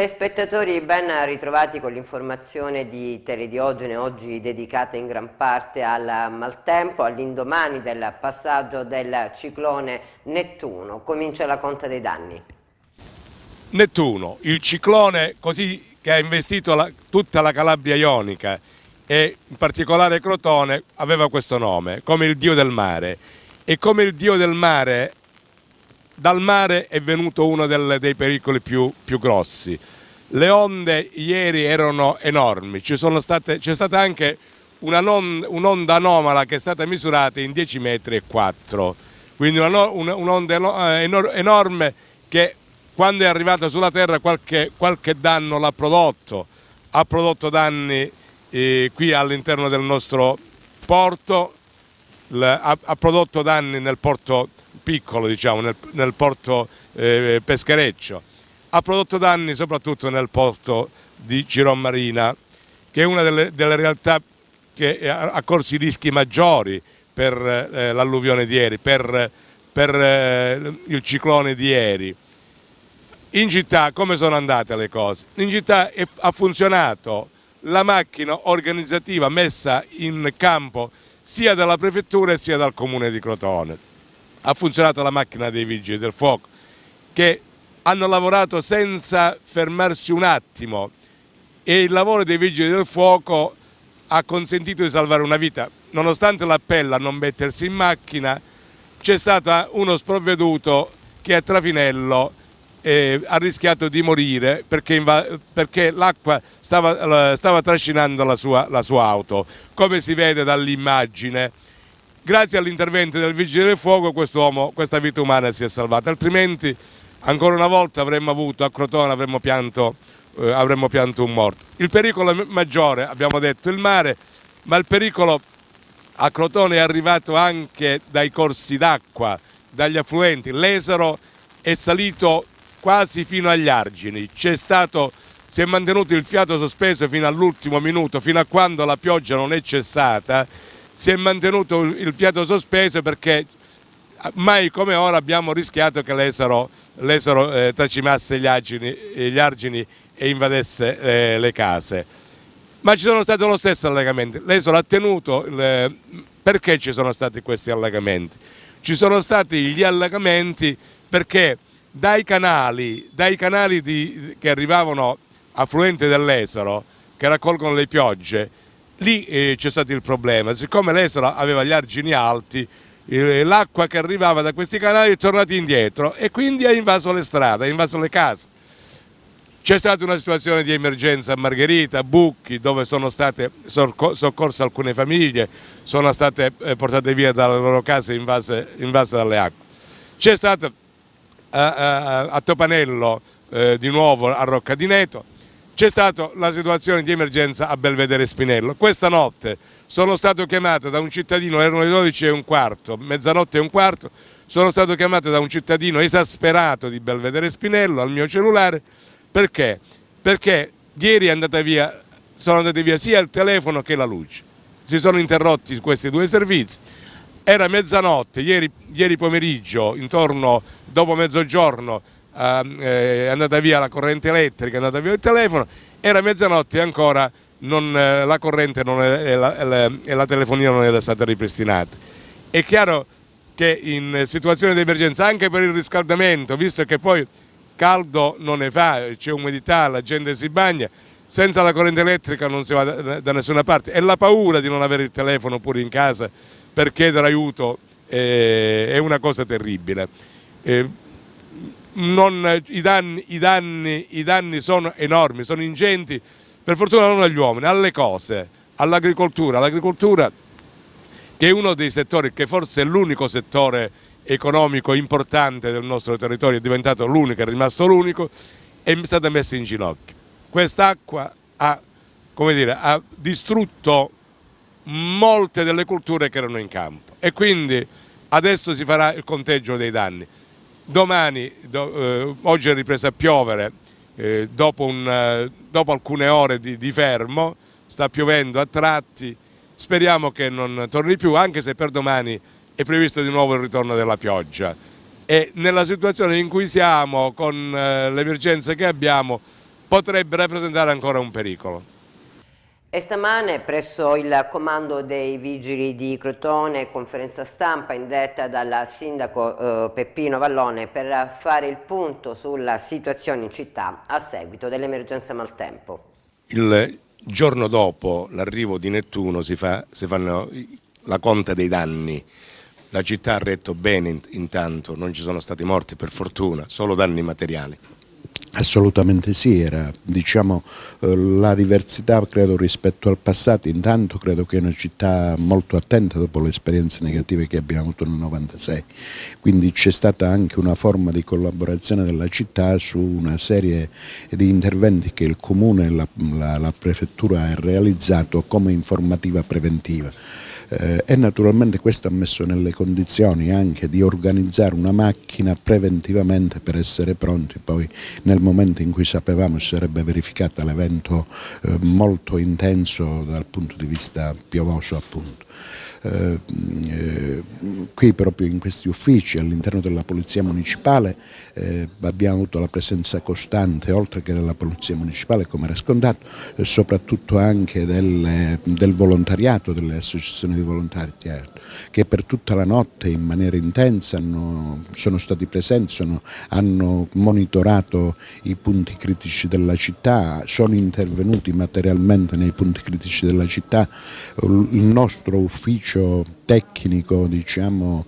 Telespettatori ben ritrovati con l'informazione di Telediogene, oggi dedicata in gran parte al maltempo, all'indomani del passaggio del ciclone Nettuno. Comincia la conta dei danni. Nettuno, il ciclone così che ha investito la, tutta la Calabria Ionica e in particolare Crotone aveva questo nome, come il dio del mare. E come il dio del mare dal mare è venuto uno del, dei pericoli più, più grossi. Le onde ieri erano enormi, c'è stata anche un'onda anomala che è stata misurata in 10 metri e 4, quindi un'onda eh, enorme che quando è arrivata sulla Terra qualche, qualche danno l'ha prodotto, ha prodotto danni eh, qui all'interno del nostro porto, ha, ha, prodotto danni nel porto piccolo, diciamo, nel, nel porto eh, peschereccio ha prodotto danni soprattutto nel porto di Giron Marina, che è una delle, delle realtà che eh, ha corso i rischi maggiori per eh, eh, l'alluvione di ieri, per, per eh, il ciclone di ieri. In città come sono andate le cose? In città è, ha funzionato la macchina organizzativa messa in campo sia dalla prefettura sia dal comune di Crotone. Ha funzionato la macchina dei vigili del fuoco che hanno lavorato senza fermarsi un attimo e il lavoro dei vigili del fuoco ha consentito di salvare una vita. Nonostante l'appello a non mettersi in macchina, c'è stato eh, uno sprovveduto che a Trafinello eh, ha rischiato di morire perché, perché l'acqua stava, stava, trascinando la sua, la sua auto, come si vede dall'immagine. Grazie all'intervento del Vigile del Fuoco questa vita umana si è salvata, altrimenti ancora una volta avremmo avuto a Crotone, avremmo pianto, eh, avremmo pianto un morto. Il pericolo maggiore, abbiamo detto, il mare, ma il pericolo a Crotone è arrivato anche dai corsi d'acqua, dagli affluenti. L'esero è salito quasi fino agli argini, stato, si è mantenuto il fiato sospeso fino all'ultimo minuto, fino a quando la pioggia non è cessata, si è mantenuto il fiato sospeso perché mai come ora abbiamo rischiato che l'esero l'esoro eh, tracimasse gli argini, gli argini, e invadesse eh, le case. Ma ci sono stati lo stesso allagamenti, l'esoro ha tenuto, le... Eh, perché ci sono stati questi allagamenti? Ci sono stati gli allagamenti perché dai canali, dai canali di, che arrivavano affluenti dell'esoro, che raccolgono le piogge, lì eh, c'è stato il problema, siccome l'esoro aveva gli argini alti, l'acqua che arrivava da questi canali è tornata indietro e quindi ha invaso le strade, ha invaso le case. C'è stata una situazione di emergenza a Margherita, Bucchi, dove sono state soccorse alcune famiglie, sono state eh, portate via dalle loro case invase, invase dalle acque. C'è stata a, eh, a, eh, a Topanello, eh, di nuovo a Rocca di Neto, c'è stata la situazione di emergenza a Belvedere Spinello. Questa notte sono stato chiamato da un cittadino, erano le 12 e un quarto, mezzanotte e un quarto, sono stato chiamato da un cittadino esasperato di Belvedere Spinello al mio cellulare, perché? Perché ieri via, sono andati via sia il telefono che la luce, si sono interrotti questi due servizi, era mezzanotte, ieri, ieri pomeriggio, intorno dopo mezzogiorno ehm, eh, è andata via la corrente elettrica, è andata via il telefono, era mezzanotte ancora non, eh, la corrente è, e, la, e la telefonia non era stata ripristinata. È chiaro che in situazioni di emergenza, anche per il riscaldamento, visto che poi caldo non ne fa, c'è umidità, la gente si bagna, senza la corrente elettrica non si va da, da nessuna parte e la paura di non avere il telefono pure in casa per chiedere aiuto eh, è una cosa terribile. Eh, non, i, danni, i, danni, I danni sono enormi, sono ingenti per fortuna non agli uomini, alle cose, all'agricoltura. L'agricoltura che è uno dei settori che forse è l'unico settore economico importante del nostro territorio, è diventato l'unico, è rimasto l'unico, è stata messa in ginocchio. Quest'acqua ha, ha, distrutto molte delle culture che erano in campo e quindi adesso si farà il conteggio dei danni. Domani, do, eh, oggi è ripresa a piovere, eh, dopo, un, eh, dopo, alcune ore di, di fermo, sta piovendo a tratti, speriamo che non torni più, anche se per domani è previsto di nuovo il ritorno della pioggia. E nella situazione in cui siamo, con eh, le emergenze che abbiamo, potrebbe rappresentare ancora un pericolo. E stamane presso il comando dei vigili di Crotone, conferenza stampa indetta dal sindaco eh, Peppino Vallone per fare il punto sulla situazione in città a seguito dell'emergenza maltempo. Il giorno dopo l'arrivo di Nettuno si, fa, si fanno la conta dei danni. La città ha retto bene intanto, non ci sono stati morti per fortuna, solo danni materiali. Assolutamente sì, era diciamo, eh, la diversità credo, rispetto al passato, intanto credo che è una città molto attenta dopo le esperienze negative che abbiamo avuto nel 96, quindi c'è stata anche una forma di collaborazione della città su una serie di interventi che il comune e la, la, la prefettura ha realizzato come informativa preventiva eh, e naturalmente questo ha messo nelle condizioni anche di organizzare una macchina preventivamente per essere pronti poi nel momento in cui sapevamo si sarebbe verificato l'evento eh, molto intenso dal punto di vista piovoso appunto eh, qui proprio in questi uffici all'interno della Polizia Municipale eh, abbiamo avuto la presenza costante oltre che della Polizia Municipale come era scontato eh, soprattutto anche del, del, volontariato, delle associazioni di volontari certo, che per tutta la notte in maniera intensa hanno, sono stati presenti, sono, hanno monitorato i punti critici della città, sono intervenuti materialmente nei punti critici della città, il nostro ufficio ufficio tecnico diciamo,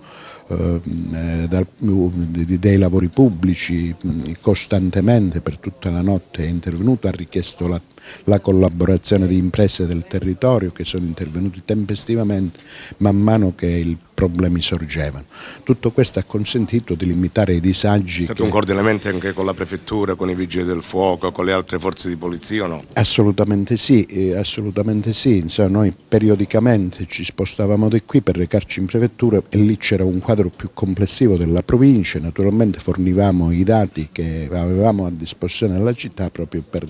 ehm, eh, dal, dei lavori pubblici costantemente per tutta la notte è intervenuto, ha richiesto la, la collaborazione di imprese del territorio che sono intervenuti tempestivamente man mano che il problemi sorgevano. Tutto questo ha consentito di limitare i disagi. È stato che... un coordinamento anche con la prefettura, con i vigili del fuoco, con le altre forze di polizia o no? Assolutamente sì, eh, assolutamente sì. Insomma, noi periodicamente ci spostavamo di qui per recarci in prefettura e lì c'era un quadro più complessivo della provincia, naturalmente fornivamo i dati che avevamo a disposizione della città proprio per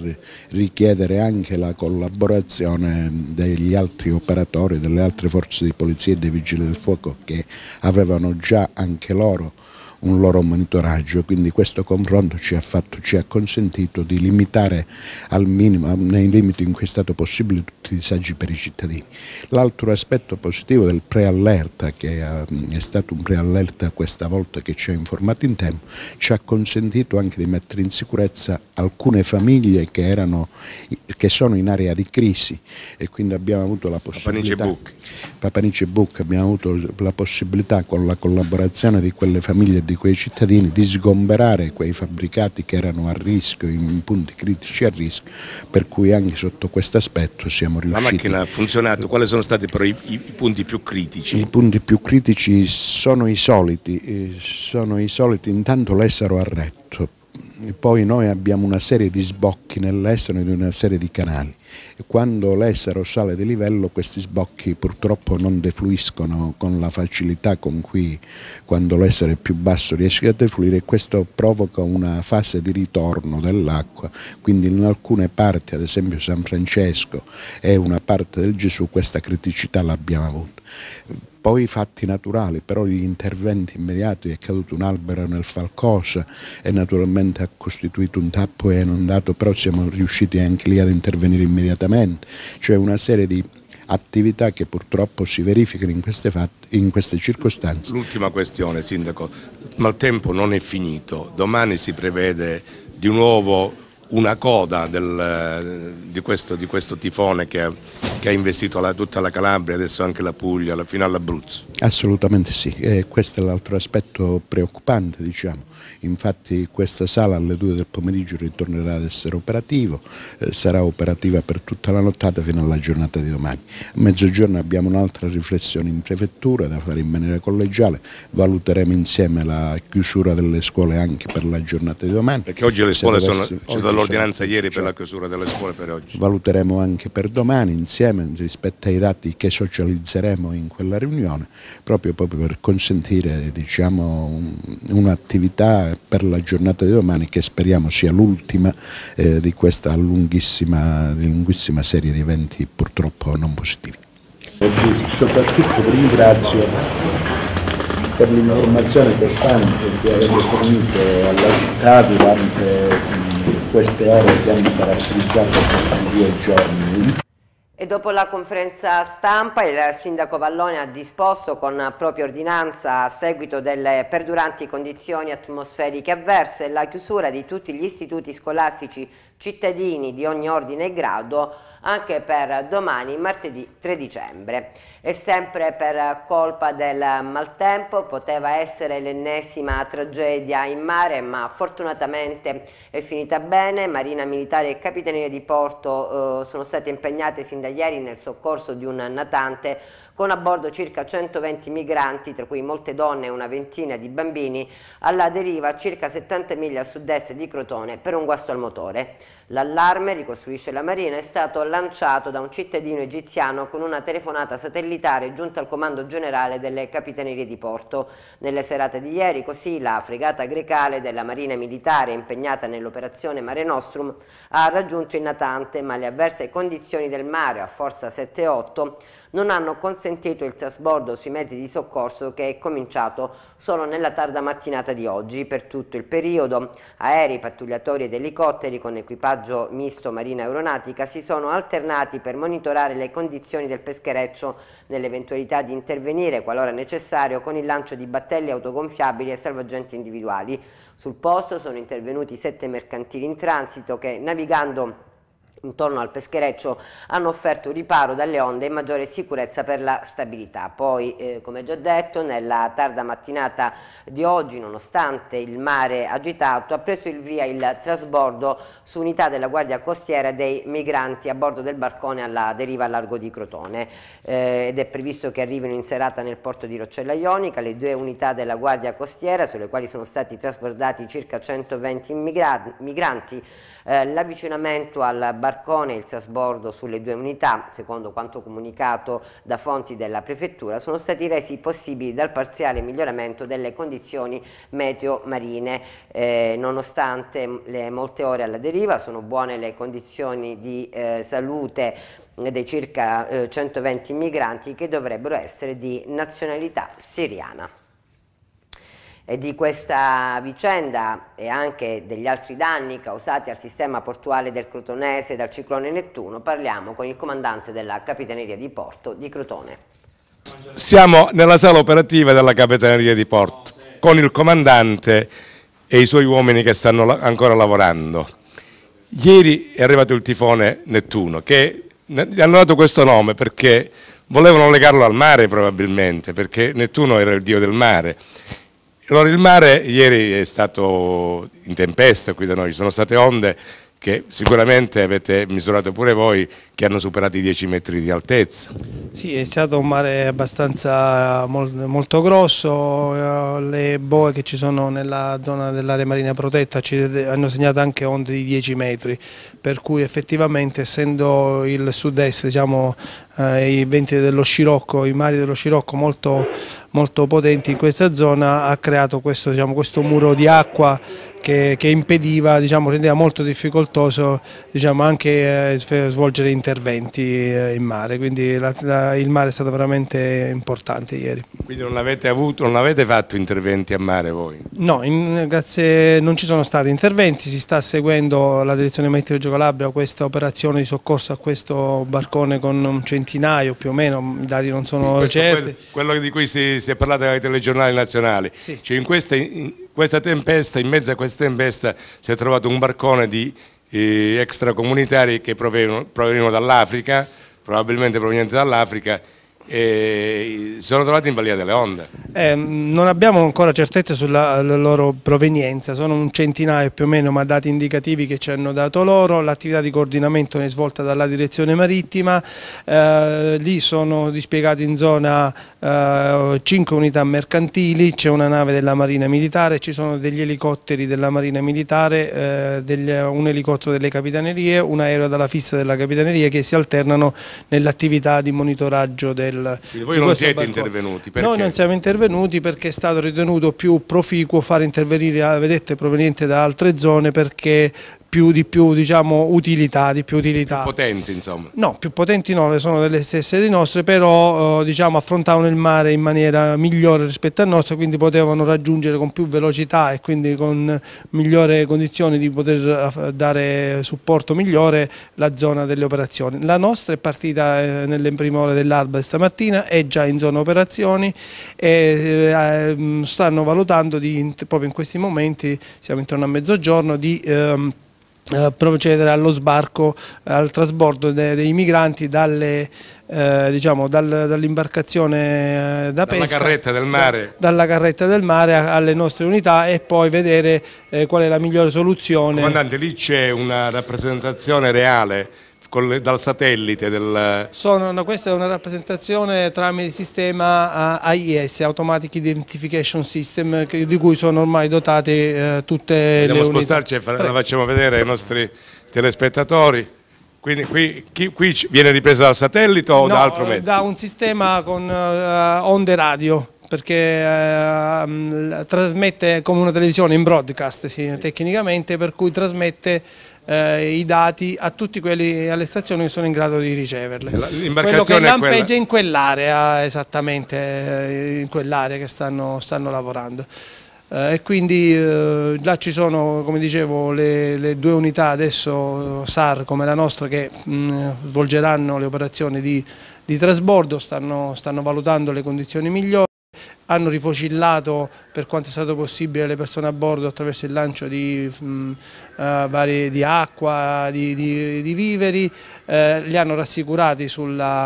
richiedere anche la collaborazione degli altri operatori, delle altre forze di polizia e dei vigili del fuoco che avevano già anche loro un loro monitoraggio, quindi questo confronto ci ha, fatto, ci ha consentito di limitare al minimo, nei limiti in cui è stato possibile, tutti i disagi per i cittadini. L'altro aspetto positivo del preallerta, che ehm, è stato un preallerta questa volta che ci ha informato in tempo, ci ha consentito anche di mettere in sicurezza alcune famiglie che, erano, che sono in area di crisi e quindi abbiamo avuto la possibilità... Papanice Book. Papanice Book, abbiamo avuto la possibilità con la collaborazione di quelle famiglie di di quei cittadini di sgomberare quei fabbricati che erano a rischio, in punti critici a rischio, per cui anche sotto questo aspetto siamo riusciti. La macchina ha funzionato, quali sono stati però i, i, punti più critici? I punti più critici sono i soliti, eh, sono i soliti intanto l'essero a retto, poi noi abbiamo una serie di sbocchi nell'essere di una serie di canali quando l'essero sale di livello questi sbocchi purtroppo non defluiscono con la facilità con cui quando l'essere è più basso riesce a defluire e questo provoca una fase di ritorno dell'acqua, quindi in alcune parti, ad esempio San Francesco e una parte del Gesù, questa criticità l'abbiamo avuta poi i fatti naturali, però gli interventi immediati, è caduto un albero nel falcosa e naturalmente ha costituito un tappo e inondato, però siamo riusciti anche lì ad intervenire immediatamente, cioè una serie di attività che purtroppo si verificano in queste, fatti, in queste circostanze. L'ultima questione, Sindaco, ma il tempo non è finito, domani si prevede di nuovo una coda del, di, questo, di, questo, tifone che, che ha investito la, tutta la Calabria, adesso anche la Puglia, fino all'Abruzzo. Assolutamente sì, e questo è l'altro aspetto preoccupante diciamo infatti questa sala alle 2 del pomeriggio ritornerà ad essere operativa, eh, sarà operativa per tutta la nottata fino alla giornata di domani. A mezzogiorno abbiamo un'altra riflessione in prefettura da fare in maniera collegiale, valuteremo insieme la chiusura delle scuole anche per la giornata di domani. Perché oggi le scuole dovessi, sono, c'è stata l'ordinanza ieri per la chiusura delle scuole per oggi. Valuteremo anche per domani insieme rispetto ai dati che socializzeremo in quella riunione, proprio, proprio per consentire diciamo, un'attività per la giornata di domani che speriamo sia l'ultima eh, di questa lunghissima, lunghissima serie di eventi purtroppo non positivi. Soprattutto vi ringrazio per l'informazione costante che avete fornito alla città durante queste ore che hanno caratterizzato questi due giorni. E dopo la conferenza stampa il sindaco Vallone ha disposto con propria ordinanza a seguito delle perduranti condizioni atmosferiche avverse la chiusura di tutti gli istituti scolastici cittadini di ogni ordine e grado anche per domani, martedì 3 dicembre. E sempre per colpa del maltempo poteva essere l'ennesima tragedia in mare, ma fortunatamente è finita bene. Marina Militare e Capitaneria di Porto eh, sono state impegnate sin da ieri nel soccorso di un natante con a bordo circa 120 migranti, tra cui molte donne e una ventina di bambini, alla deriva circa 70 miglia a sud-est di Crotone per un guasto al motore. L'allarme, ricostruisce la Marina, è stato lanciato da un cittadino egiziano con una telefonata satellitare giunta al comando generale delle capitanerie di porto. Nelle serate di ieri, così, la fregata grecale della Marina Militare impegnata nell'operazione Mare Nostrum ha raggiunto il natante, ma le avverse condizioni del mare a forza 7-8 non hanno consentito il trasbordo sui mezzi di soccorso che è cominciato solo nella tarda mattinata di oggi. Per tutto il periodo, aerei, pattugliatori ed elicotteri con equipaggio villaggio misto Marina Aeronautica si sono alternati per monitorare le condizioni del peschereccio nell'eventualità di intervenire, qualora necessario, con il lancio di battelli autogonfiabili e salvagenti individuali. Sul posto sono intervenuti sette mercantili in transito che, navigando intorno al peschereccio hanno offerto riparo dalle onde e maggiore sicurezza per la stabilità. Poi, eh, come già detto, nella tarda mattinata di oggi, nonostante il mare agitato, ha preso il via il trasbordo su unità della Guardia Costiera dei migranti a bordo del barcone alla deriva a largo di Crotone eh, ed è previsto che arrivino in serata nel porto di Roccella Ionica le due unità della Guardia Costiera sulle quali sono stati trasbordati circa 120 migranti eh, l'avvicinamento al barcone e il trasbordo sulle due unità, secondo quanto comunicato da fonti della Prefettura, sono stati resi possibili dal parziale miglioramento delle condizioni meteo marine. Eh, nonostante le molte ore alla deriva, sono buone le condizioni di eh, salute dei circa 120 eh, migranti che dovrebbero essere di nazionalità siriana. E di questa vicenda e anche degli altri danni causati al sistema portuale del Crotonese dal ciclone Nettuno parliamo con il comandante della Capitaneria di Porto di Crotone. Siamo nella sala operativa della Capitaneria di Porto con il comandante e i suoi uomini che stanno ancora lavorando. Ieri è arrivato il tifone Nettuno che gli hanno dato questo nome perché volevano legarlo al mare probabilmente perché Nettuno era il dio del mare allora il mare ieri è stato in tempesta qui da noi, ci sono state onde che sicuramente avete misurato pure voi che hanno superato i 10 metri di altezza. Sì, è stato un mare abbastanza molto grosso, eh, le boe che ci sono nella zona dell'area marina protetta ci hanno segnato anche onde di 10 metri, per cui effettivamente essendo il sud-est, diciamo, eh, i venti dello scirocco, i mari dello scirocco molto, molto potenti in questa zona, ha creato questo, diciamo, questo muro di acqua che, che impediva, diciamo, rendeva molto difficoltoso diciamo, anche eh, svolgere interventi interventi eh, in mare, quindi la, la, il mare è stato veramente importante ieri. Quindi non avete, avuto, non avete fatto interventi a mare voi? No, in, grazie, non ci sono stati interventi, si sta seguendo la direzione meteorologica Calabria questa operazione di soccorso a questo barcone con un centinaio più o meno, i dati non sono Questo certi. Quello di cui si, si è parlato dai telegiornali nazionali, sì. cioè in questa, in questa tempesta, in mezzo a questa tempesta si è trovato un barcone di extracomunitari che provenivano dall'Africa, probabilmente provenienti dall'Africa, e sono trovati in Balia delle Onde. Eh, non abbiamo ancora certezze sulla loro provenienza, sono un centinaio più o meno, ma dati indicativi che ci hanno dato loro. L'attività di coordinamento è svolta dalla direzione marittima, eh, lì sono dispiegati in zona eh, 5 unità mercantili, c'è una nave della Marina Militare, ci sono degli elicotteri della Marina Militare, eh, un elicottero delle Capitanerie, un aereo dalla fissa della Capitaneria che si alternano nell'attività di monitoraggio del... Quindi voi non siete barcone. intervenuti? Perché? Noi non siamo intervenuti perché è stato ritenuto più proficuo fare intervenire eh, vedette proveniente da altre zone perché più, di più diciamo, utilità, di più utilità. Più potenti insomma? No, più potenti no, sono delle stesse dei nostri, però eh, diciamo, affrontavano il mare in maniera migliore rispetto al nostro, quindi potevano raggiungere con più velocità e quindi con migliore condizioni di poter eh, dare supporto migliore la zona delle operazioni. La nostra è partita eh, nelle prime ore dell'alba di stamattina, è già in zona operazioni e eh, mm, stanno valutando di, proprio in questi momenti, siamo intorno a mezzogiorno, di ehm, eh, procedere allo sbarco, eh, al trasbordo dei, migranti dalle, eh, diciamo, dal, dall'imbarcazione eh, da pesca, dalla carretta del mare, da, dalla carretta del mare alle nostre unità e poi vedere eh, qual è la migliore soluzione. Comandante, lì c'è una rappresentazione reale le, dal satellite? Del... Sono, no, questa è una rappresentazione tramite il sistema eh, AIS, Automatic Identification System, che, di cui sono ormai dotate eh, tutte Andiamo le unità. a spostarci e fa, la facciamo vedere ai nostri telespettatori. Quindi qui, chi, qui, viene ripresa dal satellite o no, da altro mezzo? Da un sistema con uh, eh, onde radio perché uh, trasmette come una televisione in broadcast sì, sì. tecnicamente per cui trasmette eh, i dati a tutti quelli alle stazioni che sono in grado di riceverle. Quello che lampeggia quella... in quell'area, esattamente, eh, in quell'area che stanno, stanno lavorando. Eh, e quindi eh, là ci sono, come dicevo, le, le, due unità adesso SAR come la nostra che mh, mm, svolgeranno le operazioni di, di trasbordo, stanno, stanno valutando le condizioni migliori hanno rifocillato per quanto è stato possibile le persone a bordo attraverso il lancio di, mh, mm, eh, vari, di acqua, di, di, di viveri, eh, li hanno rassicurati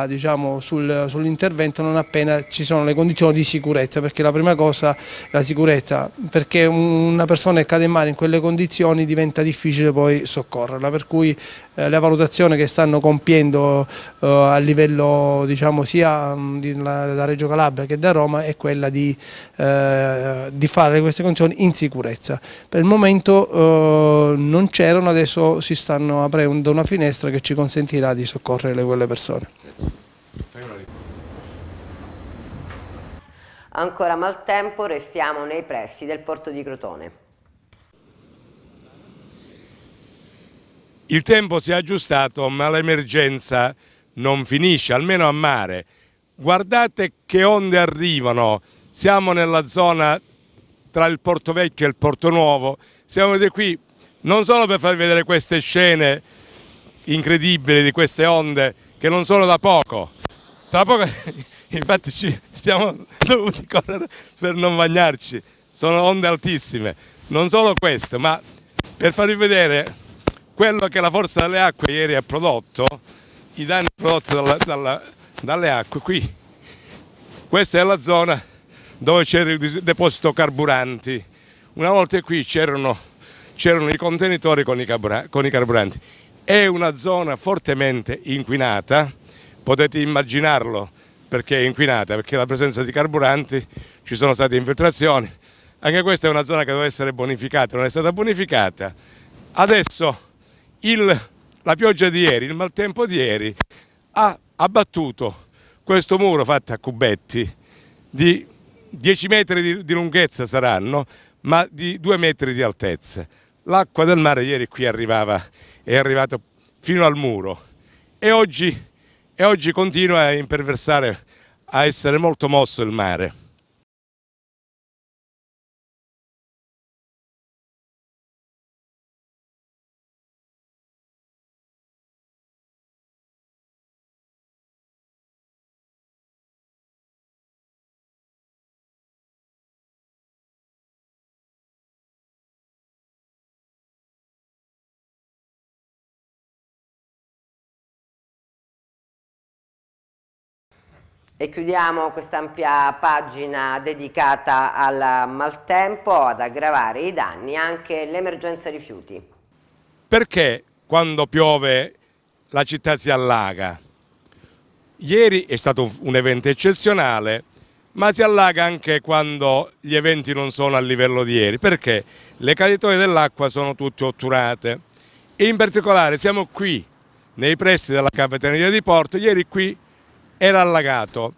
diciamo, sul, sull'intervento non appena ci sono le condizioni di sicurezza, perché la prima cosa è la sicurezza, perché una persona che cade in mare in quelle condizioni diventa difficile poi soccorrerla, per cui eh, la valutazione che stanno compiendo eh, a livello diciamo, sia mh, mm, da Reggio Calabria che da Roma è quella di eh, di fare queste condizioni in sicurezza. Per il momento eh, non c'erano, adesso si stanno aprendo una finestra che ci consentirà di soccorrere quelle persone. Ancora maltempo, restiamo nei pressi del porto di Crotone. Il tempo si è aggiustato, ma l'emergenza non finisce, almeno a mare. Guardate che onde arrivano. Siamo nella zona tra il Porto Vecchio e il Porto Nuovo. Siamo venuti qui non solo per farvi vedere queste scene incredibili di queste onde che non sono da poco, tra poco infatti ci siamo dovuti correre per non bagnarci, sono onde altissime, non solo queste, ma per farvi vedere quello che la forza delle acque ieri ha prodotto, i danni prodotti dalla, dalla, dalle acque qui. Questa è la zona dove c'era il deposito carburanti. Una volta qui c'erano, i contenitori con i, con i carburanti. È una zona fortemente inquinata, potete immaginarlo perché è inquinata, perché la presenza di carburanti, ci sono state infiltrazioni. Anche questa è una zona che doveva essere bonificata, non è stata bonificata. Adesso il, la pioggia di ieri, il maltempo di ieri, ha abbattuto questo muro fatto a cubetti di 10 metri di, di lunghezza saranno, ma di 2 metri di altezza. L'acqua del mare ieri qui arrivava, è arrivata fino al muro e oggi, e oggi continua a imperversare, a essere molto mosso il mare. E chiudiamo questa ampia pagina dedicata al maltempo ad aggravare i danni anche l'emergenza rifiuti. Perché quando piove la città si allaga? Ieri è stato un evento eccezionale, ma si allaga anche quando gli eventi non sono a livello di ieri, perché le caditoie dell'acqua sono tutte otturate. E in particolare siamo qui, nei pressi della Capitaneria di Porto, ieri qui era allagato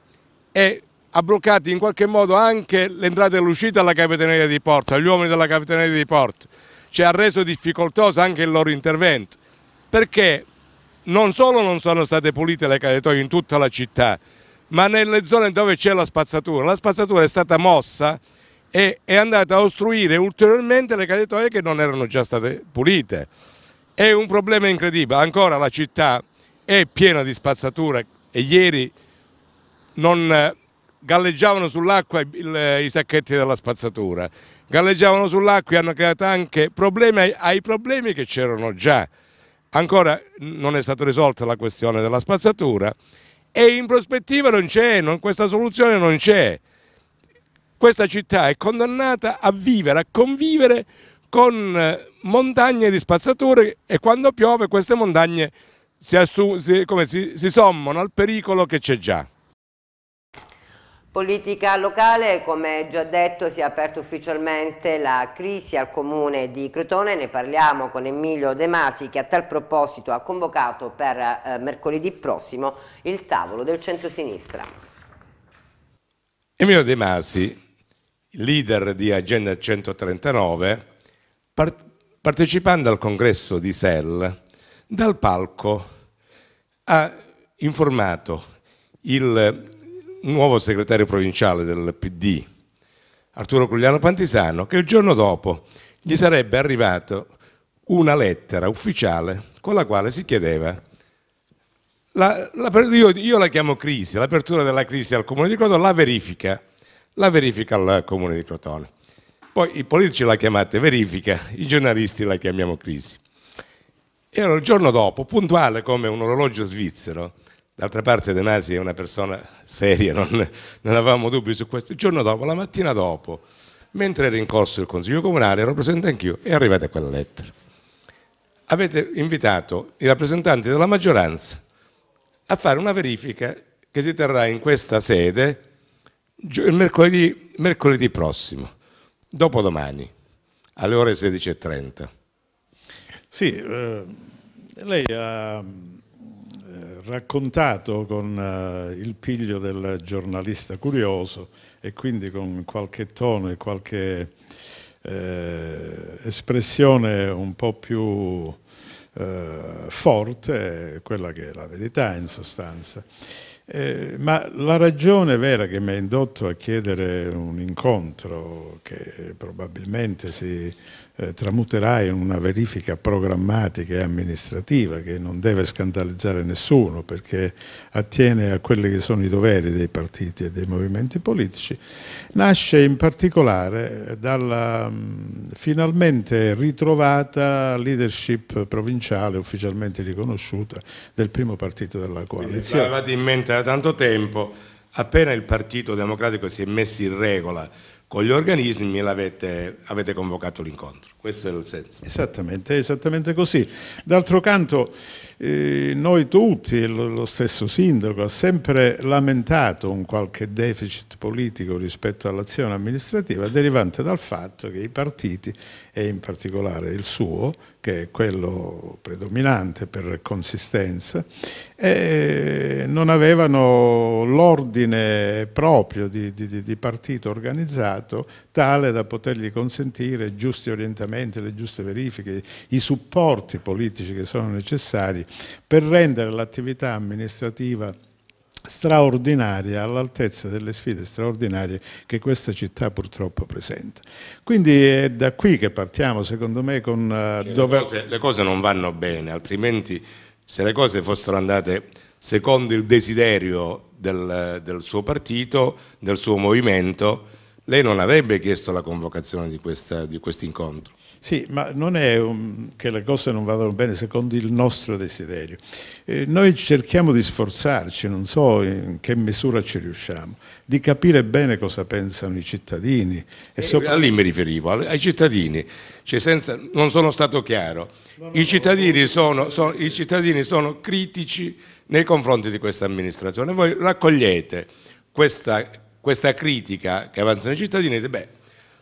e ha bloccato in qualche modo anche l'entrata e l'uscita alla capitaneria di Porto, agli uomini della capitaneria di Porto, cioè ha reso difficoltoso anche il loro intervento, perché non solo non sono state pulite le cadetoie in tutta la città, ma nelle zone dove c'è la spazzatura, la spazzatura è stata mossa e è andata a ostruire ulteriormente le cadetoie che non erano già state pulite. È un problema incredibile, ancora la città è piena di spazzatura e ieri non eh, galleggiavano sull'acqua eh, i sacchetti della spazzatura, galleggiavano sull'acqua e hanno creato anche problemi ai problemi che c'erano già. Ancora non è stata risolta la questione della spazzatura e in prospettiva non c'è, questa soluzione non c'è. Questa città è condannata a vivere, a convivere con eh, montagne di spazzature e quando piove queste montagne si, si, come, si, si sommano al pericolo che c'è già. Politica locale, come già detto, si è aperta ufficialmente la crisi al comune di Crotone, ne parliamo con Emilio De Masi che a tal proposito ha convocato per eh, mercoledì prossimo il tavolo del centrosinistra. Emilio De Masi, leader di Agenda 139, par partecipando al congresso di SEL, dal palco ha informato il nuovo segretario provinciale del PD, Arturo Crugliano Pantisano, che il giorno dopo gli sarebbe arrivata una lettera ufficiale con la quale si chiedeva la, la, io, io, la chiamo crisi, l'apertura della crisi al Comune di Crotone, la verifica, la verifica al Comune di Crotone. Poi i politici la chiamate verifica, i giornalisti la chiamiamo crisi. E allora il giorno dopo, puntuale come un orologio svizzero, d'altra parte De Masi è una persona seria, non, non avevamo dubbi su questo, il giorno dopo, la mattina dopo, mentre era in corso il Consiglio Comunale, ero presente anch'io, è arrivata quella lettera. Avete invitato i rappresentanti della maggioranza a fare una verifica che si terrà in questa sede il mercoledì, mercoledì prossimo, dopodomani, alle ore 16.30. Sì, eh, lei ha eh, raccontato con eh, il piglio del giornalista curioso e quindi con qualche tono e qualche eh, espressione un po' più eh, forte, quella che è la verità in sostanza. Eh, ma la ragione vera che mi ha indotto a chiedere un incontro che probabilmente si eh, tramuterà in una verifica programmatica e amministrativa che non deve scandalizzare nessuno perché attiene a quelli che sono i doveri dei partiti e dei movimenti politici, nasce in particolare dalla mh, mm, finalmente ritrovata leadership provinciale ufficialmente riconosciuta del primo partito della coalizione. L'avevate in mente da tanto tempo, appena il Partito Democratico si è messo in regola con gli organismi avete, avete convocato l'incontro. Questo era il senso. Esattamente, esattamente così. D'altro canto, eh, noi tutti, lo stesso sindaco, ha sempre lamentato un qualche deficit politico rispetto all'azione amministrativa derivante dal fatto che i partiti, e in particolare il suo, che è quello predominante per consistenza, eh, non avevano l'ordine proprio di, di, di partito organizzato tale da potergli consentire giusti orientamenti certamente le giuste verifiche, i supporti politici che sono necessari per rendere l'attività amministrativa straordinaria, all'altezza delle sfide straordinarie che questa città purtroppo presenta. Quindi è da qui che partiamo, secondo me, con... Eh, le cose, le, cose, non vanno bene, altrimenti se le cose fossero andate secondo il desiderio del, del suo partito, del suo movimento, lei non avrebbe chiesto la convocazione di questo incontro. Sì, ma non è um, che le cose non vadano bene secondo il nostro desiderio. Eh, noi cerchiamo di sforzarci, non so in che misura ci riusciamo, di capire bene cosa pensano i cittadini. E eh, sopra... lì mi riferivo, ai cittadini, cioè senza, non sono stato chiaro. I, cittadini sono, sono, I cittadini sono critici nei confronti di questa amministrazione. Voi raccogliete questa, questa critica che avanzano i cittadini e dite, beh,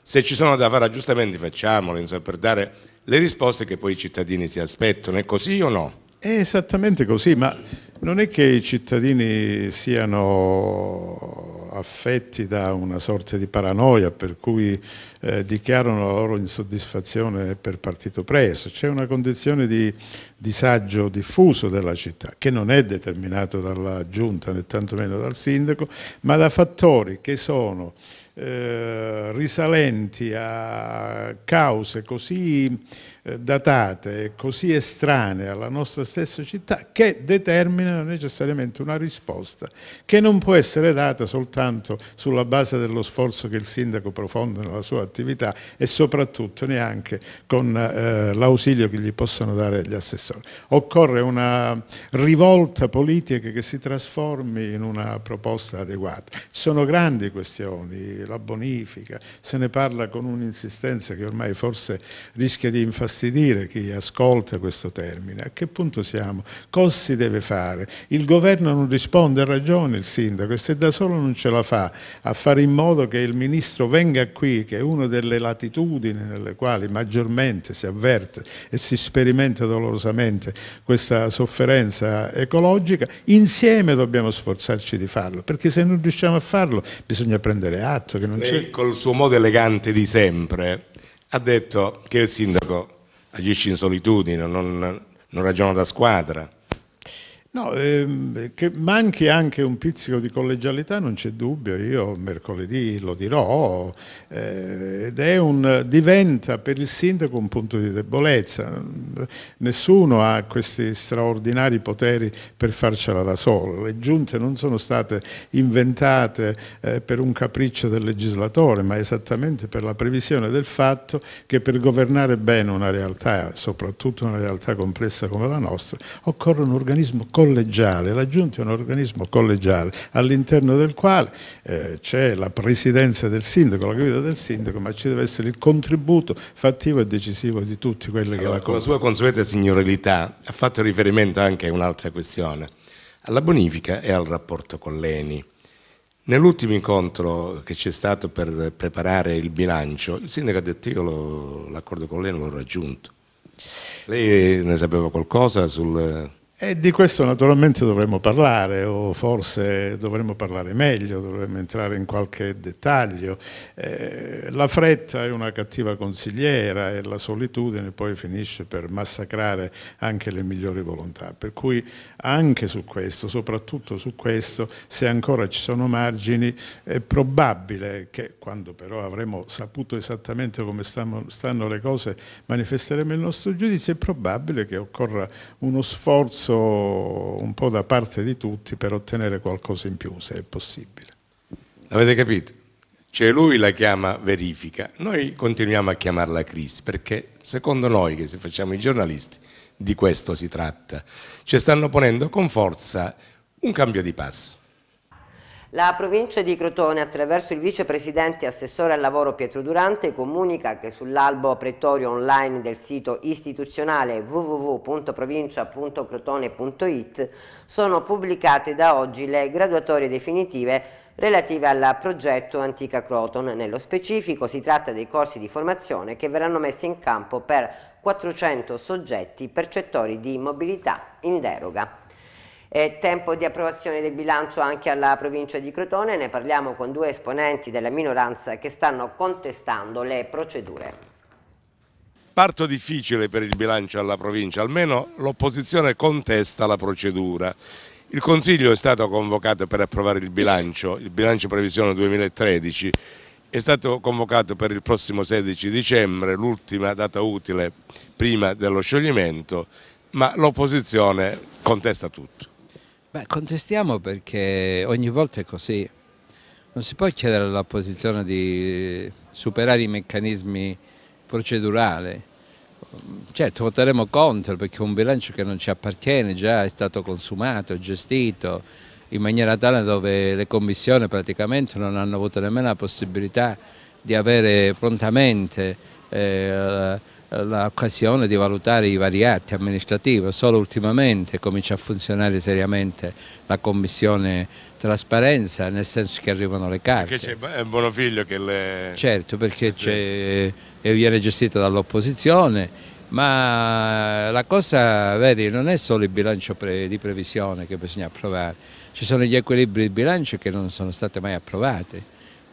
se ci sono da fare aggiustamenti facciamoli, insomma, per dare le risposte che poi i cittadini si aspettano. È così o no? È esattamente così, ma non è che i cittadini siano affetti da una sorta di paranoia per cui eh, dichiarano la loro insoddisfazione per partito preso. C'è una condizione di disagio diffuso della città che non è determinato dalla giunta né tantomeno dal sindaco, ma da fattori che sono eh, risalenti a cause così eh, datate, così estranee alla nostra stessa città, che determinano necessariamente una risposta che non può essere data soltanto sulla base dello sforzo che il sindaco profonde nella sua attività e soprattutto neanche con eh, l'ausilio che gli possono dare gli assessori. Occorre una rivolta politica che si trasformi in una proposta adeguata. Sono grandi questioni, la bonifica, se ne parla con un'insistenza che ormai forse rischia di infastidire farsi dire chi ascolta questo termine, a che punto siamo, cosa si deve fare. Il governo non risponde, ha ragione il sindaco, e se da solo non ce la fa a fare in modo che il ministro venga qui, che è una delle latitudini nelle quali maggiormente si avverte e si sperimenta dolorosamente questa sofferenza ecologica, insieme dobbiamo sforzarci di farlo, perché se non riusciamo a farlo bisogna prendere atto che non c'è... Col suo modo elegante di sempre ha detto che il sindaco agisce in solitudine, non, non ragiona da squadra. No, ehm, che manchi anche un pizzico di collegialità non c'è dubbio, io mercoledì lo dirò, eh, ed è un, diventa per il sindaco un punto di debolezza. Nessuno ha questi straordinari poteri per farcela da solo, le giunte non sono state inventate eh, per un capriccio del legislatore, ma esattamente per la previsione del fatto che per governare bene una realtà, soprattutto una realtà complessa come la nostra, occorre un organismo collettivo collegiale, la Giunta è un organismo collegiale all'interno del quale eh, c'è la presidenza del sindaco, la guida del sindaco, ma ci deve essere il contributo fattivo e decisivo di tutti quelli allora, che la Con la sua consueta signorilità ha fatto riferimento anche a un'altra questione, alla bonifica e al rapporto con l'ENI. Nell'ultimo incontro che c'è stato per preparare il bilancio, il sindaco ha detto io l'accordo con l'ENI l'ho raggiunto. Lei ne sapeva qualcosa sul... E di questo naturalmente dovremmo parlare, o forse dovremmo parlare meglio, dovremmo entrare in qualche dettaglio. Eh, la fretta è una cattiva consigliera e la solitudine poi finisce per massacrare anche le migliori volontà. Per cui anche su questo, soprattutto su questo, se ancora ci sono margini, è probabile che quando però avremo saputo esattamente come stanno, stanno le cose, manifesteremo il nostro giudizio, è probabile che occorra uno sforzo sforzo un po' da parte di tutti per ottenere qualcosa in più, se è possibile. Avete capito? Cioè lui la chiama verifica, noi continuiamo a chiamarla crisi perché secondo noi che se facciamo i giornalisti di questo si tratta. Ci cioè, stanno ponendo con forza un cambio di passo. La provincia di Crotone, attraverso il vicepresidente e assessore al lavoro Pietro Durante, comunica che sull'albo pretorio online del sito istituzionale www.provincia.crotone.it sono pubblicate da oggi le graduatorie definitive relative al progetto Antica Croton. Nello specifico si tratta dei corsi di formazione che verranno messi in campo per 400 soggetti percettori di mobilità in deroga. È tempo di approvazione del bilancio anche alla provincia di Crotone, ne parliamo con due esponenti della minoranza che stanno contestando le procedure. Parto difficile per il bilancio alla provincia, almeno l'opposizione contesta la procedura. Il Consiglio è stato convocato per approvare il bilancio, il bilancio previsione 2013, è stato convocato per il prossimo 16 dicembre, l'ultima data utile prima dello scioglimento, ma l'opposizione contesta tutto. Beh, contestiamo perché ogni volta è così. Non si può chiedere all'opposizione di superare i meccanismi procedurali. Certo, voteremo contro perché è un bilancio che non ci appartiene già è stato consumato, gestito in maniera tale dove le commissioni praticamente non hanno avuto nemmeno la possibilità di avere prontamente eh, l'occasione di valutare i vari atti amministrativi, solo ultimamente comincia a funzionare seriamente la commissione trasparenza, nel senso che arrivano le carte. Perché c'è Bonofiglio che le... Certo, perché eh, viene gestita dall'opposizione, ma la cosa, vedi, non è solo il bilancio pre di previsione che bisogna approvare, ci sono gli equilibri di bilancio che non sono stati mai approvati.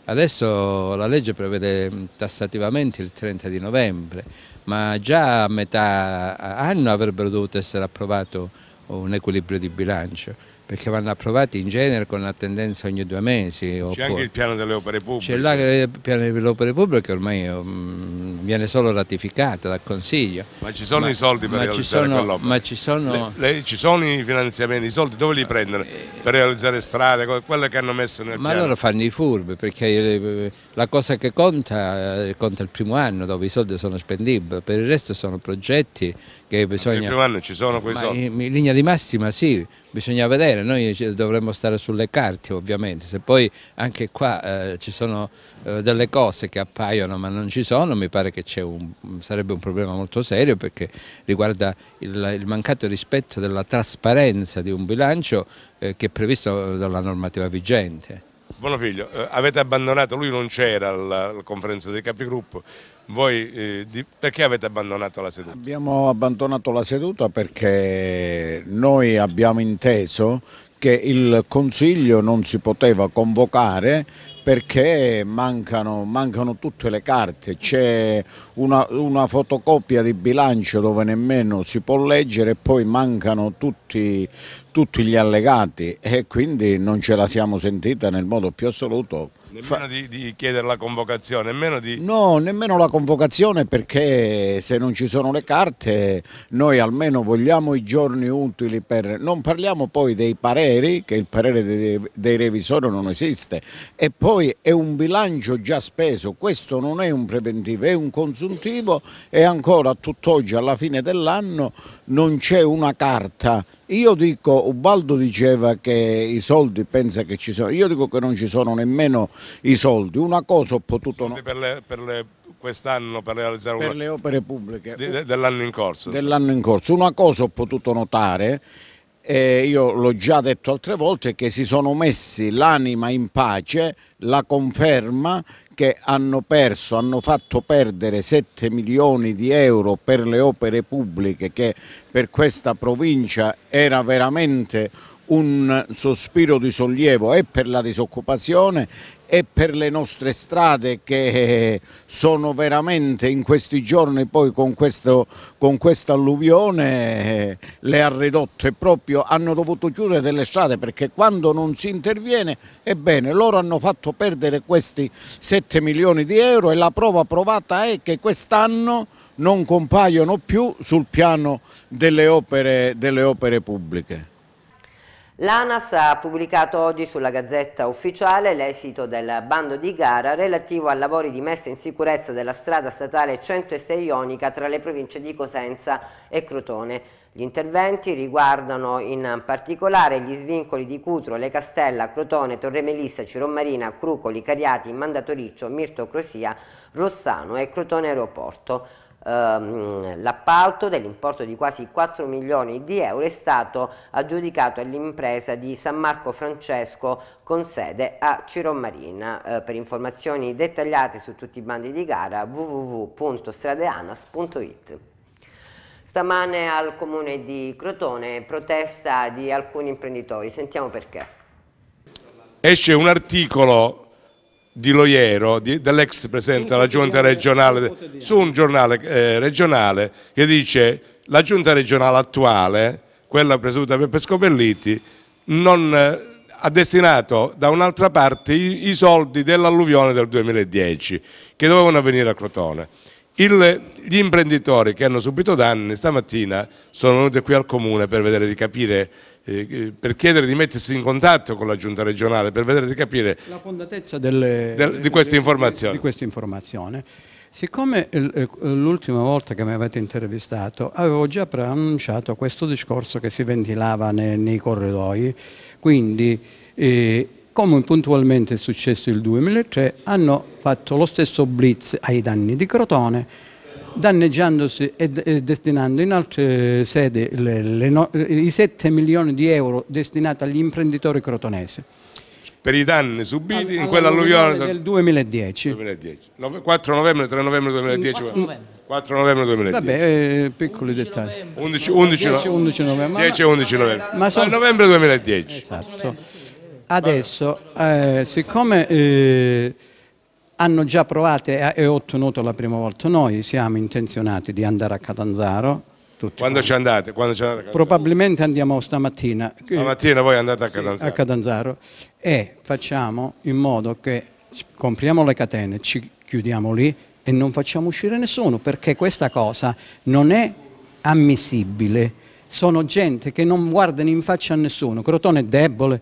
Adesso la legge prevede mm, tassativamente il 30 di novembre, ma già a metà anno avrebbero dovuto essere approvato un equilibrio di bilancio perché vanno approvati in genere con la tendenza ogni due mesi. C'è anche il piano delle opere pubbliche. C'è il eh, piano delle opere pubbliche che ormai mm, viene solo ratificato dal Consiglio. Ma ci sono ma, i soldi per realizzare quell'opera? Ma ci sono... Le, le, ci sono i finanziamenti, i soldi dove li eh, prendono? Eh. Per realizzare strade, quelle che hanno messo nel ma piano? Ma allora fanno i furbi perché la cosa che conta, eh, conta il primo anno dove i soldi sono spendibili, per il resto sono progetti che bisogna... il primo anno ci sono quei soldi? In, in linea di massima sì, bisogna vedere, noi dovremmo stare sulle carte ovviamente, se poi anche qua eh, ci sono eh, delle cose che appaiono ma non ci sono, mi pare che un, sarebbe un problema molto serio perché riguarda il, il mancato rispetto della trasparenza di un bilancio eh, che è previsto dalla normativa vigente. Buonofiglio, eh, avete abbandonato, lui non c'era alla, alla, conferenza dei capigruppo, voi eh, di, perché avete abbandonato la seduta? Abbiamo abbandonato la seduta perché noi abbiamo inteso che il Consiglio non si poteva convocare perché mancano, mancano tutte le carte, c'è una, una fotocopia di bilancio dove nemmeno si può leggere e poi mancano tutti, tutti gli allegati e quindi non ce la siamo sentita nel modo più assoluto Nemmeno di, di, chiedere la convocazione, nemmeno di... No, nemmeno la convocazione perché se non ci sono le carte noi almeno vogliamo i giorni utili per... Non parliamo poi dei pareri, che il parere dei, dei revisori non esiste e poi è un bilancio già speso, questo non è un preventivo, è un consuntivo e ancora a tutt'oggi alla fine dell'anno non c'è una carta io dico, Ubaldo diceva che i soldi pensa che ci sono, io dico che non ci sono nemmeno i soldi. Una cosa ho potuto... No. Per, le, per le quest'anno per realizzare per una... le opere pubbliche de, dell'anno in corso dell'anno in corso una cosa ho potuto notare eh, io l'ho già detto altre volte che si sono messi l'anima in pace la conferma che hanno perso, hanno fatto perdere 7 milioni di euro per le opere pubbliche che per questa provincia era veramente un sospiro di sollievo e per la disoccupazione e per le nostre strade che sono veramente in questi giorni poi con, questo, con questa alluvione eh, le ha ridotte proprio, hanno dovuto chiudere delle strade perché quando non si interviene, ebbene loro hanno fatto perdere questi 7 milioni di euro e la prova provata è che quest'anno non compaiono più sul piano delle opere, delle opere pubbliche. L'ANAS ha pubblicato oggi sulla Gazzetta Ufficiale l'esito del bando di gara relativo a lavori di messa in sicurezza della strada statale 106 Ionica tra le province di Cosenza e Crotone. Gli interventi riguardano in particolare gli svincoli di Cutro, Le Castella, Crotone, Torre Melissa, Cirommarina, Crucoli, Cariati, Mandatoriccio, Mirto Crosia, Rossano e Crotone Aeroporto ehm, l'appalto dell'importo di quasi 4 milioni di euro è stato aggiudicato all'impresa di San Marco Francesco con sede a Ciromarina. Eh, per informazioni dettagliate su tutti i bandi di gara www.stradeanas.it. Stamane al comune di Crotone protesta di alcuni imprenditori, sentiamo perché. Esce un articolo di Loiero, dell'ex presidente della giunta regionale, su un giornale eh, regionale che dice la giunta regionale attuale, quella presieduta per Scopelliti, non, eh, ha destinato da un'altra parte i, i soldi dell'alluvione del 2010 che dovevano venire a Crotone. Il, gli imprenditori che hanno subito danni stamattina sono venuti qui al comune per vedere di capire eh, eh, per chiedere di mettersi in contatto con la giunta regionale per vedere di capire la fondatezza delle, del, di, questa di questa informazione. Siccome eh, l'ultima volta che mi avete intervistato avevo già preannunciato questo discorso che si ventilava nei, nei corridoi, quindi eh, come puntualmente è successo il 2003 hanno fatto lo stesso blitz ai danni di Crotone danneggiandosi e destinando in altre sedi no i 7 milioni di euro destinati agli imprenditori crotonesi. Per i danni subiti in quell'alluvione del 2010. 2010. 4 novembre, 3 novembre 2010. 4 novembre. 4 novembre 2010. Vabbè, eh, piccoli 11 dettagli. Novembre. 11, 11, 10 11 novembre. 10 11 novembre. Ma sono... novembre 2010. Esatto. Adesso, eh, siccome... Eh, hanno già provato e ottenuto la prima volta. Noi siamo intenzionati di andare a Catanzaro. Quando ci, andate, quando ci andate? Probabilmente andiamo stamattina. Stamattina voi andate a Catanzaro. Sì, a Catanzaro e facciamo in modo che compriamo le catene, ci chiudiamo lì e non facciamo uscire nessuno perché questa cosa non è ammissibile. Sono gente che non guardano in faccia a nessuno. Crotone è debole,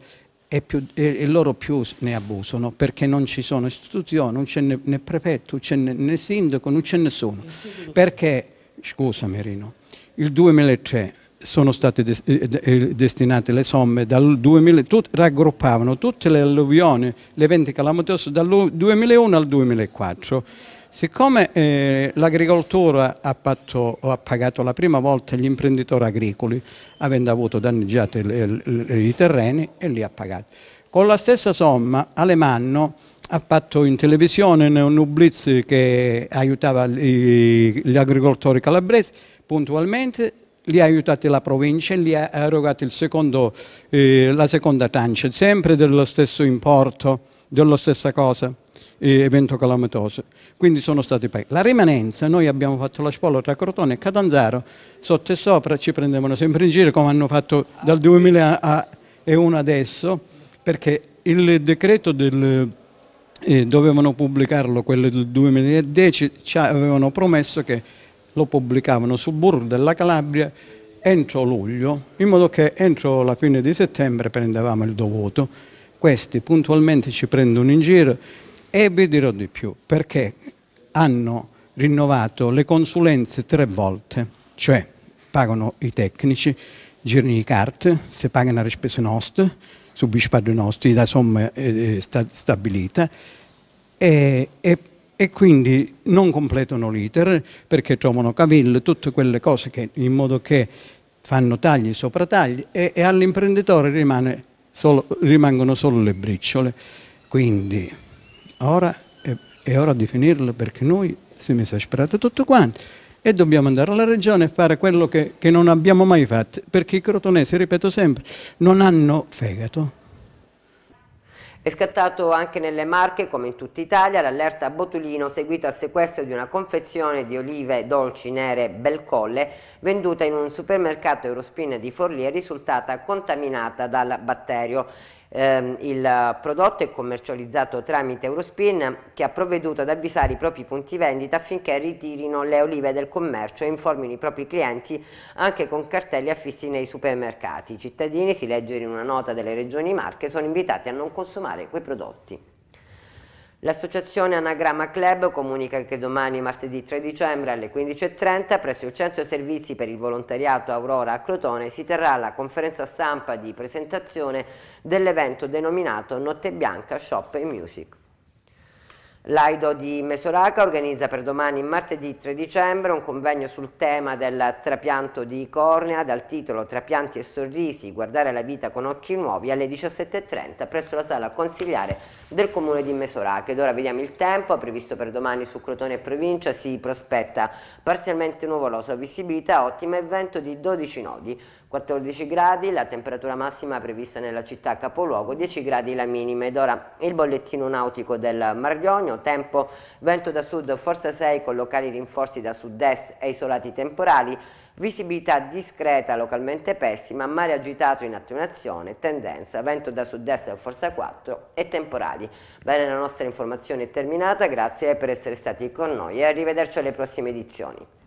e, più, e, e, loro più ne abusano perché non ci sono istituzioni, non c'è né, né prefetto, c'è né, né, sindaco, non c'è nessuno. Perché, scusa Rino, il 2003 sono state des, eh, eh, destinate le somme dal 2000, tut, raggruppavano tutte le alluvioni, le eventi calamitosi dal 2001 al 2004 Siccome eh, l'agricoltura ha, ha, pagato la prima volta gli imprenditori agricoli, avendo avuto danneggiati i terreni, e li ha pagati. Con la stessa somma Alemanno ha fatto in televisione un ublitz che aiutava gli, agricoltori calabresi puntualmente, li ha aiutati la provincia e li ha erogato eh, la seconda tranche, sempre dello stesso importo, della stessa cosa eh, evento calamitoso. Quindi sono stati pagati. La rimanenza, noi abbiamo fatto la spolla tra Crotone e Catanzaro, sotto e sopra ci prendevano sempre in giro come hanno fatto dal 2001 adesso, perché il decreto del... Eh, dovevano pubblicarlo quello del 2010, ci avevano promesso che lo pubblicavano sul burro della Calabria entro luglio, in modo che entro la fine di settembre prendevamo il dovuto. Questi puntualmente ci prendono in giro e vi dirò di più, perché hanno rinnovato le consulenze tre volte, cioè pagano i tecnici, girano i carte, si pagano le spese nostre, subiscono i nostri, la somma è stabilita, e, e, e quindi non completano l'iter perché trovano cavillo, tutte quelle cose che, in modo che fanno tagli sopra tagli e, e all'imprenditore rimangono solo le briciole. Quindi ora è, è ora di finirla perché noi siamo esasperati tutti quanti e dobbiamo andare alla regione e fare quello che, che, non abbiamo mai fatto, perché i crotonesi, ripeto sempre, non hanno fegato. È scattato anche nelle Marche, come in tutta Italia, l'allerta a Botulino seguita al sequestro di una confezione di olive dolci nere Belcolle venduta in un supermercato Eurospin di Forlì e risultata contaminata dal batterio. Eh, il prodotto è commercializzato tramite Eurospin che ha provveduto ad avvisare i propri punti vendita affinché ritirino le olive del commercio e informino i propri clienti anche con cartelli affissi nei supermercati. I cittadini, si legge in una nota delle regioni Marche, sono invitati a non consumare quei prodotti. L'associazione Anagrama Club comunica che domani, martedì 3 dicembre alle 15.30, presso il Centro Servizi per il Volontariato Aurora a Crotone, si terrà la conferenza stampa di presentazione dell'evento denominato Notte Bianca Shop e Music. L'AIDO di Mesoraca organizza per domani, martedì 3 dicembre, un convegno sul tema del trapianto di cornea dal titolo Trapianti e sorrisi, guardare la vita con occhi nuovi alle 17.30 presso la sala consigliare del comune di Mesoraca. Ed ora vediamo il tempo, previsto per domani su Crotone e provincia, si prospetta parzialmente nuvoloso, visibilità ottima e vento di 12 nodi. 14 gradi la temperatura massima prevista nella città capoluogo, 10 gradi la minima ed ora il bollettino nautico del Marghionio, tempo vento da sud forza 6 con locali rinforzi da sud-est e isolati temporali, visibilità discreta localmente pessima, mare agitato in attenuazione, tendenza, vento da sud-est a forza 4 e temporali. Bene, la nostra informazione è terminata, grazie per essere stati con noi e arrivederci alle prossime edizioni.